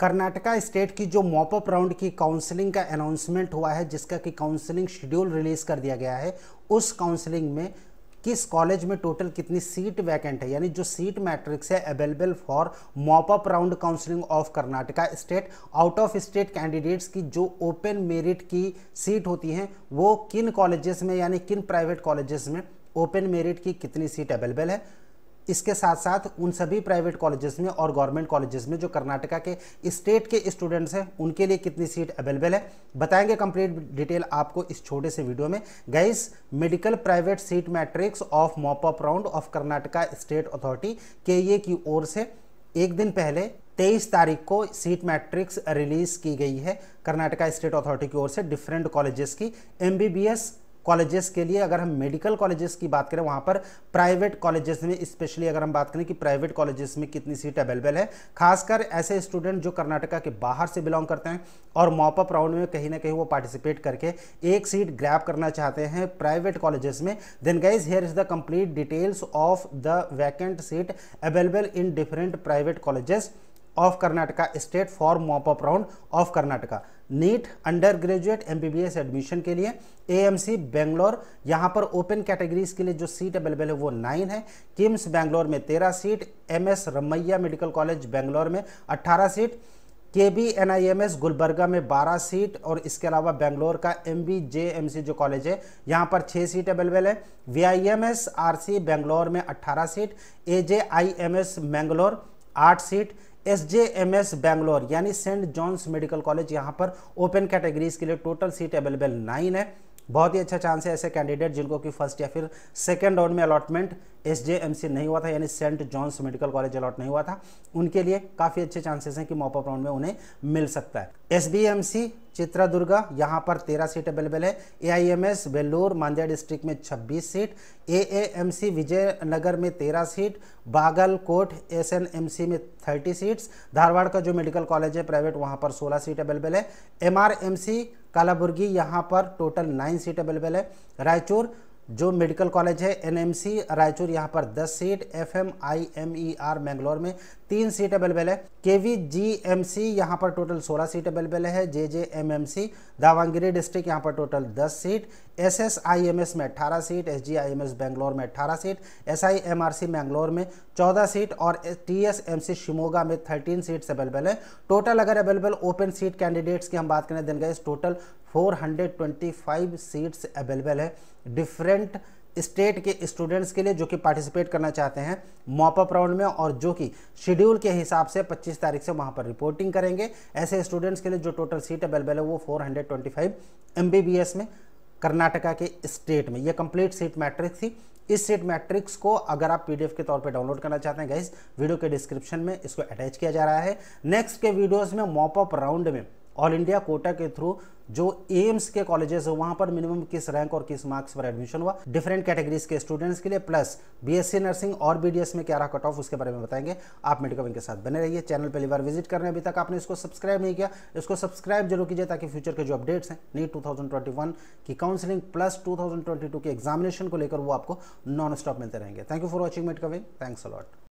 Karnataka state की जो mop up round की काउंसलिंग का अनाउंसमेंट हुआ है जिसका कि काउंसलिंग शेड्यूल रिलीज़ कर दिया गया है उस काउंसलिंग में किस कॉलेज में टोटल कितनी सीट वैकेंट है यानी जो सीट मैट्रिक्स है available for mop up round counselling of Karnataka state out of state candidates की जो ओपन मेरिट की सीट होती हैं वो किन कॉलेजेस में यानी किन प्राइवेट कॉलेजेस में ओपन मेरिट की कितनी सीट अवेलेबल है इसके साथ साथ उन सभी प्राइवेट कॉलेजेस में और गवर्नमेंट कॉलेजेस में जो कर्नाटका के स्टेट के स्टूडेंट्स हैं उनके लिए कितनी सीट अवेलेबल है बताएंगे कंप्लीट डिटेल आपको इस छोटे से वीडियो में guys medical private seat matrix of mop up round of Karnataka state authority के ए की ओर से एक दिन पहले 23 तारीख को सीट मैट्रिक्स रिलीज की गई है कर्नाटका स्टेट अथॉरिटी की ओर से डिफरेंट कॉलेजेस की एमबीबीएस कॉलेजेस के लिए अगर हम मेडिकल कॉलेजेस की बात करें वहाँ पर प्राइवेट कॉलेजेस में स्पेशली अगर हम बात करें कि प्राइवेट कॉलेजेस में कितनी सीट अवेलेबल है खासकर ऐसे स्टूडेंट जो कर्नाटका के बाहर से बिलोंग करते हैं और मॉपअप राउंड में कहीं ना कहीं वो पार्टिसिपेट करके एक सीट ग्रैप करना चाहते हैं प्राइवेट कॉलेजेस में then guys here is the complete details of the vacant seat available in different private colleges of Karnataka state for mop up round of Karnataka NEET under graduate M admission के लिए ए बेंगलोर यहाँ पर open categories के लिए जो seat available है वो nine है किम्स बेंगलोर में तेरह seat M S Ramaiah medical college Bangalore में अट्ठारह seat K B N I M S Gulbarga में 12 सीट और इसके अलावा बेंगलोर का M B J M C जो कॉलेज है यहाँ पर 6 सीट अवेलेबल है V I M S R C Bangalore में 18 seat A J I M S Mangalore आठ seat S J M S Bangalore यानी सेंट जॉन्स मेडिकल कॉलेज यहाँ पर ओपन कैटेगरीज के लिए टोटल सीट अवेलेबल नाइन है बहुत ही अच्छा चांस है ऐसे कैंडिडेट जिनको कि फर्स्ट या फिर सेकेंड राउंड में allotment S J M C नहीं हुआ था यानी saint John's medical college allot नहीं हुआ था उनके लिए काफ़ी अच्छे चांसेस हैं कि मॉपअप राउंड में उन्हें मिल सकता है S B M C Chitradurga यहाँ पर तेरह सीट अवेलेबल है A I M S Vellore Mandya district में छब्बीस seat A A M C Vijayanagar में तेरह seat Bagalkot S N M C में थर्टी सीट्स धारवाड़ का जो मेडिकल कॉलेज है प्राइवेट वहाँ पर सोलह सीट अवेलेबल है M R M C Kalaburagi यहाँ पर टोटल नाइन सीट अवेलेबल है रायचूर जो मेडिकल कॉलेज है एनएमसी रायचूर यहाँ पर 10 seat F M I M E R Mangalore में तीन सीट अवेलेबल है के वी जी एम सी यहाँ पर टोटल 16 सीट अवेलेबल है J J M M C Davangere district यहाँ पर total 10 seat S S I M S में 18 seat S G I M S Bangalore में 18 seat S I M R C Mangalore में 14 seat और T S M C Shimoga में 13 seats available है टोटल अगर अवेलेबल ओपन सीट कैंडिडेट्स की हम बात करें दिन गए टोटल 425 सीट्स अवेलेबल है डिफरेंट स्टेट के स्टूडेंट्स के लिए जो कि पार्टिसिपेट करना चाहते हैं मॉपअप राउंड में और जो कि शेड्यूल के हिसाब से 25 तारीख से वहां पर रिपोर्टिंग करेंगे ऐसे स्टूडेंट्स के लिए जो टोटल सीट अवेलेबल है वो 425 एमबीबीएस में कर्नाटका के स्टेट में ये कंप्लीट सीट मैट्रिक्स थी इस सीट मैट्रिक्स को अगर आप पीडीएफ के तौर पे डाउनलोड करना चाहते हैं गाइज वीडियो के डिस्क्रिप्शन में इसको अटैच किया जा रहा है नेक्स्ट के वीडियोज़ में मॉपअप राउंड में ऑल इंडिया कोटा के थ्रू जो एम्स के कॉलेजेस है वहां पर मिनिमम किस रैंक और किस मार्क्स पर एडमिशन हुआ डिफरेंट कैटेगरीज के स्टूडेंट्स के लिए प्लस बीएससी नर्सिंग और बीडीएस में क्या रहा कट ऑफ उसके बारे में बताएंगे आप मेडिकल के साथ बने रहिए चैनल पहली बार विजिट करने अभी तक आपने इसको सब्सक्राइब नहीं किया इसको सब्सक्राइब जरूर कीजिए ताकि फ्यूचर के जो अपडेट्स हैं नीट टू की काउंसिलिंग प्लस टू के एग्जामिनेशन को लेकर वो आपको नॉन स्टॉप मिलते रहेंगे thank you for watching medical wing thanks allot